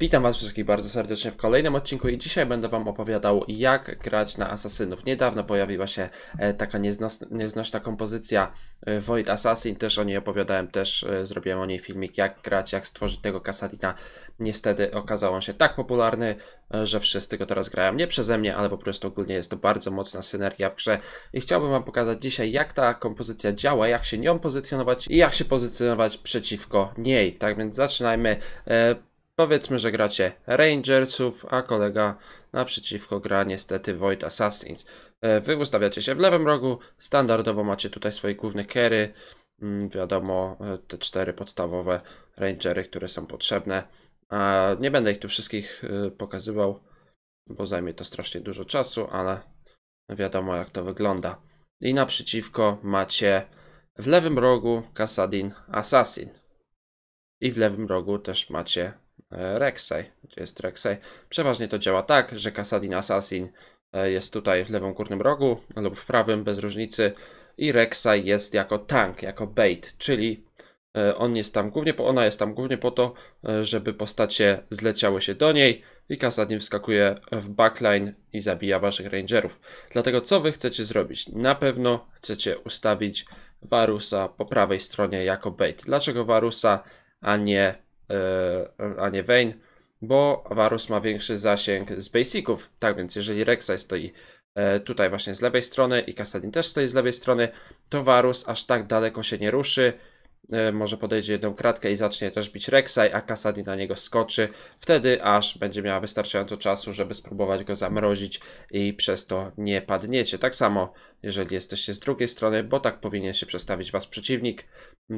Witam Was wszystkich bardzo serdecznie w kolejnym odcinku i dzisiaj będę Wam opowiadał jak grać na asasynów. Niedawno pojawiła się e, taka nieznos, nieznośna kompozycja e, Void Assassin, też o niej opowiadałem, też e, zrobiłem o niej filmik jak grać, jak stworzyć tego Kasadina. Niestety okazał on się tak popularny, że wszyscy go teraz grają. Nie przeze mnie, ale po prostu ogólnie jest to bardzo mocna synergia w grze i chciałbym Wam pokazać dzisiaj jak ta kompozycja działa, jak się nią pozycjonować i jak się pozycjonować przeciwko niej. Tak więc zaczynajmy. Powiedzmy, że gracie Rangersów, a kolega naprzeciwko gra niestety Void Assassins. E, wy ustawiacie się w lewym rogu, standardowo macie tutaj swoje główne kery, mm, wiadomo, e, te cztery podstawowe Rangery, które są potrzebne. a Nie będę ich tu wszystkich e, pokazywał, bo zajmie to strasznie dużo czasu, ale wiadomo jak to wygląda. I naprzeciwko macie w lewym rogu Kasadin Assassin. I w lewym rogu też macie E, Rek'Sai. Gdzie jest Rek'Sai? Przeważnie to działa tak, że Kasadin Assassin e, jest tutaj w lewym górnym rogu lub w prawym, bez różnicy. I Rek'Sai jest jako tank, jako bait, czyli e, on jest tam głównie, po, ona jest tam głównie po to, żeby postacie zleciały się do niej i Kasadin wskakuje w backline i zabija waszych rangerów. Dlatego co wy chcecie zrobić? Na pewno chcecie ustawić Varusa po prawej stronie jako bait. Dlaczego Varusa, a nie E, a nie Vayne, bo Varus ma większy zasięg z basiców. Tak więc, jeżeli Rek'Sai stoi e, tutaj właśnie z lewej strony i Kassadin też stoi z lewej strony, to Varus aż tak daleko się nie ruszy E, może podejdzie jedną kratkę i zacznie też bić Rek'Sai, a Kasadi na niego skoczy. Wtedy aż będzie miała wystarczająco czasu, żeby spróbować go zamrozić i przez to nie padniecie. Tak samo, jeżeli jesteście z drugiej strony, bo tak powinien się przestawić was przeciwnik,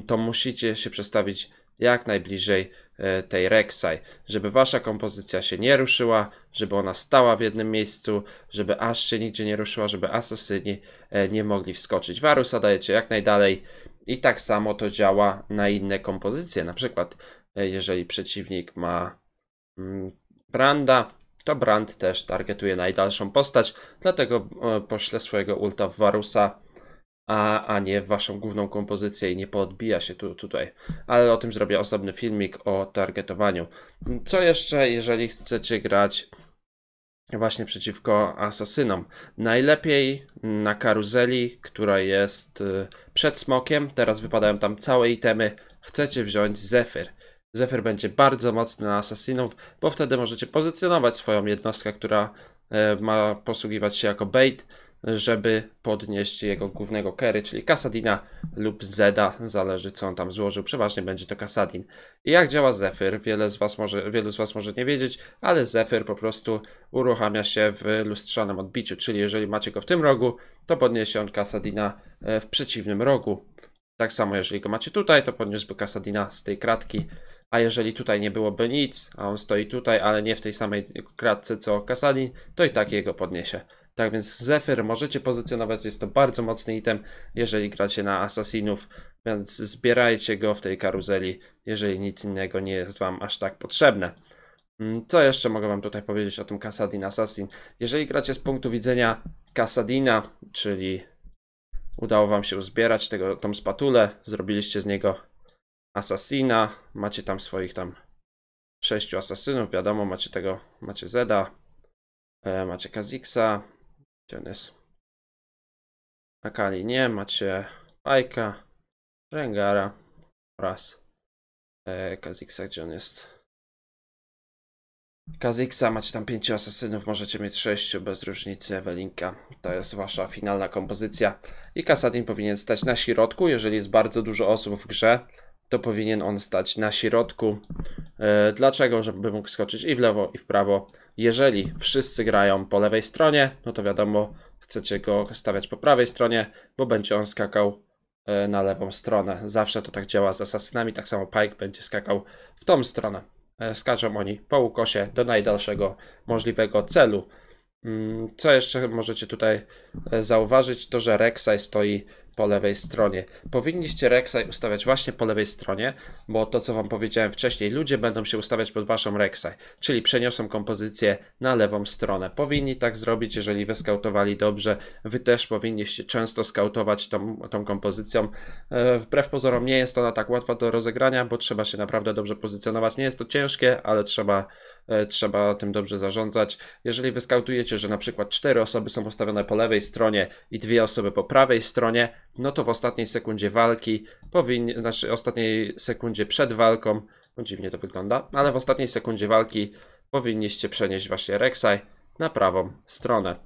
to musicie się przestawić jak najbliżej e, tej Rek'Sai, żeby wasza kompozycja się nie ruszyła, żeby ona stała w jednym miejscu, żeby aż się nigdzie nie ruszyła, żeby asasyni e, nie mogli wskoczyć. Warusa dajecie jak najdalej, i tak samo to działa na inne kompozycje. Na przykład, e, jeżeli przeciwnik ma mm, Branda, to Brand też targetuje najdalszą postać, dlatego e, pośle swojego ulta w Varusa, a, a nie w waszą główną kompozycję i nie podbija się tu, tutaj. Ale o tym zrobię osobny filmik o targetowaniu. Co jeszcze, jeżeli chcecie grać właśnie przeciwko asasynom. Najlepiej na karuzeli, która jest y, przed smokiem, teraz wypadają tam całe itemy, chcecie wziąć Zephyr. Zephyr będzie bardzo mocny na asasinów, bo wtedy możecie pozycjonować swoją jednostkę, która y, ma posługiwać się jako bait żeby podnieść jego głównego carry, czyli Kasadina lub Zeda, zależy co on tam złożył, przeważnie będzie to Kasadin. I jak działa Zephyr? Wiele z was może, wielu z was może nie wiedzieć, ale Zephyr po prostu uruchamia się w lustrzanym odbiciu, czyli jeżeli macie go w tym rogu, to podniesie on Kasadina e, w przeciwnym rogu. Tak samo jeżeli go macie tutaj, to podniósłby Kasadina z tej kratki. A jeżeli tutaj nie byłoby nic, a on stoi tutaj, ale nie w tej samej kratce co Kasadin, to i tak jego podniesie. Tak więc Zephyr możecie pozycjonować, jest to bardzo mocny item, jeżeli gracie na Assassinów, więc zbierajcie go w tej karuzeli, jeżeli nic innego nie jest wam aż tak potrzebne. Mm, co jeszcze mogę wam tutaj powiedzieć o tym Kasadin Assassin? Jeżeli gracie z punktu widzenia Kasadina, czyli udało wam się uzbierać tego, tą spatulę, zrobiliście z niego Assassina, macie tam swoich tam sześciu asasynów, wiadomo, macie tego, macie Zeda, e, macie Kaziksa, gdzie on jest? Akali nie, macie Ajka, Rengara oraz e, gdzie on jest? Kazixa, macie tam pięciu asesynów, możecie mieć sześciu, bez różnicy Ewelinka. To jest wasza finalna kompozycja. I Kasadin powinien stać na środku, jeżeli jest bardzo dużo osób w grze to powinien on stać na środku. E, dlaczego? Żeby mógł skoczyć i w lewo, i w prawo. Jeżeli wszyscy grają po lewej stronie, no to wiadomo, chcecie go stawiać po prawej stronie, bo będzie on skakał e, na lewą stronę. Zawsze to tak działa z asasynami, tak samo Pike będzie skakał w tą stronę. E, skaczą oni po ukosie do najdalszego możliwego celu. Mm, co jeszcze możecie tutaj zauważyć, to że Rek'Sai stoi po lewej stronie. Powinniście reksej ustawiać właśnie po lewej stronie, bo to co wam powiedziałem wcześniej, ludzie będą się ustawiać pod waszą reksej, czyli przeniosą kompozycję na lewą stronę. Powinni tak zrobić, jeżeli skautowali dobrze. Wy też powinniście często skautować tą, tą kompozycją. E, wbrew pozorom nie jest ona tak łatwa do rozegrania, bo trzeba się naprawdę dobrze pozycjonować. Nie jest to ciężkie, ale trzeba, e, trzeba tym dobrze zarządzać. Jeżeli wyskautujecie, że na przykład cztery osoby są ustawione po lewej stronie i dwie osoby po prawej stronie, no to w ostatniej sekundzie walki, powinien, znaczy ostatniej sekundzie przed walką, no dziwnie to wygląda, ale w ostatniej sekundzie walki powinniście przenieść właśnie Rek'Sai na prawą stronę.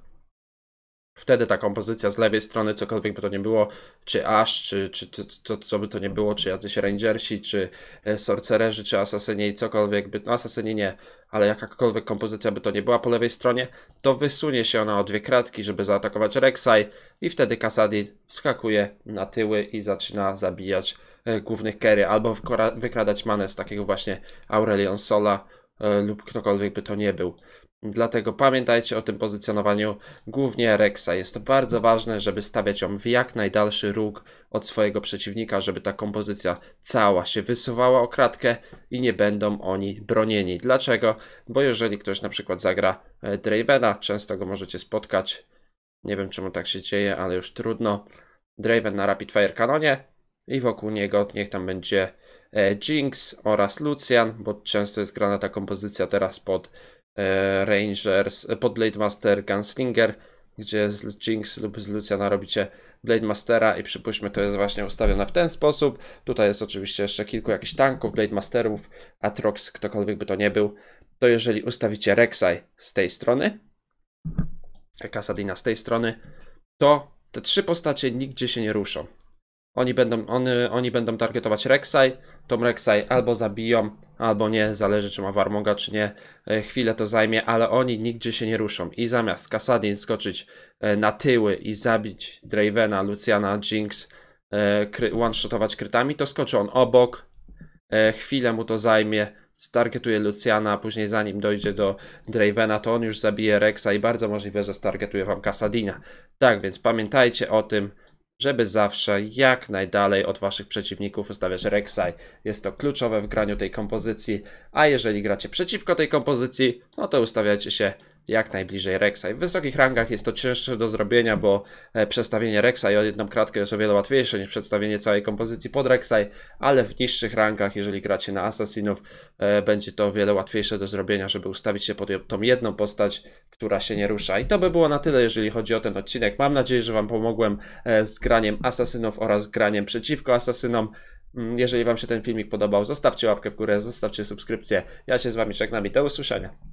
Wtedy ta kompozycja z lewej strony, cokolwiek by to nie było, czy Ash, czy, czy, czy co, co by to nie było, czy jacyś Rangersi, czy e, Sorcererzy, czy Asasyni i cokolwiek by, no Asasyni nie, ale jakakolwiek kompozycja by to nie była po lewej stronie, to wysunie się ona o dwie kratki, żeby zaatakować Rek'Sai i wtedy Kasadin wskakuje na tyły i zaczyna zabijać e, głównych Kerry, albo wykradać manę z takiego właśnie Aurelion Sola e, lub ktokolwiek by to nie był. Dlatego pamiętajcie o tym pozycjonowaniu głównie Rexa. Jest to bardzo ważne, żeby stawiać ją w jak najdalszy róg od swojego przeciwnika, żeby ta kompozycja cała się wysuwała o kratkę i nie będą oni bronieni. Dlaczego? Bo jeżeli ktoś na przykład zagra e, Dravena, często go możecie spotkać. Nie wiem czemu tak się dzieje, ale już trudno. Draven na Rapid Fire kanonie i wokół niego niech tam będzie e, Jinx oraz Lucian, bo często jest grana ta kompozycja teraz pod E, Rangers, e, pod Blade Master Gunslinger, gdzie z Jinx lub z Luciana robicie Blade Mastera i przypuśćmy to jest właśnie ustawione w ten sposób. Tutaj jest oczywiście jeszcze kilku jakichś tanków, Blade Masterów, Atrox, ktokolwiek by to nie był. To jeżeli ustawicie Rek'Sai z tej strony, Kasadina z tej strony, to te trzy postacie nigdzie się nie ruszą. Oni będą, oni, y, oni będą targetować Rek'Sai, tą Rek'Sai albo zabiją, albo nie, zależy czy ma Warmoga czy nie, e, chwilę to zajmie, ale oni nigdzie się nie ruszą i zamiast Kasadin skoczyć e, na tyły i zabić Dravena, Luciana, Jinx, e, one-shotować krytami, to skoczy on obok, chwilę mu to zajmie, stargetuje Luciana, a później zanim dojdzie do Dravena, to on już zabije Rexa i bardzo możliwe, że stargetuje wam Kasadina. Tak więc pamiętajcie o tym, żeby zawsze jak najdalej od waszych przeciwników ustawiać Rek'Sai. Jest to kluczowe w graniu tej kompozycji, a jeżeli gracie przeciwko tej kompozycji, no to ustawiajcie się jak najbliżej Rexa. w wysokich rangach jest to cięższe do zrobienia, bo e, przestawienie Rexa o jedną kratkę jest o wiele łatwiejsze niż przedstawienie całej kompozycji pod Rexa, ale w niższych rangach, jeżeli gracie na Assassinów, e, będzie to o wiele łatwiejsze do zrobienia, żeby ustawić się pod tą jedną postać, która się nie rusza. I to by było na tyle, jeżeli chodzi o ten odcinek. Mam nadzieję, że Wam pomogłem e, z graniem Assassinów oraz graniem przeciwko Assassinom. Mm, jeżeli Wam się ten filmik podobał, zostawcie łapkę w górę, zostawcie subskrypcję. Ja się z Wami żegnam i do usłyszenia.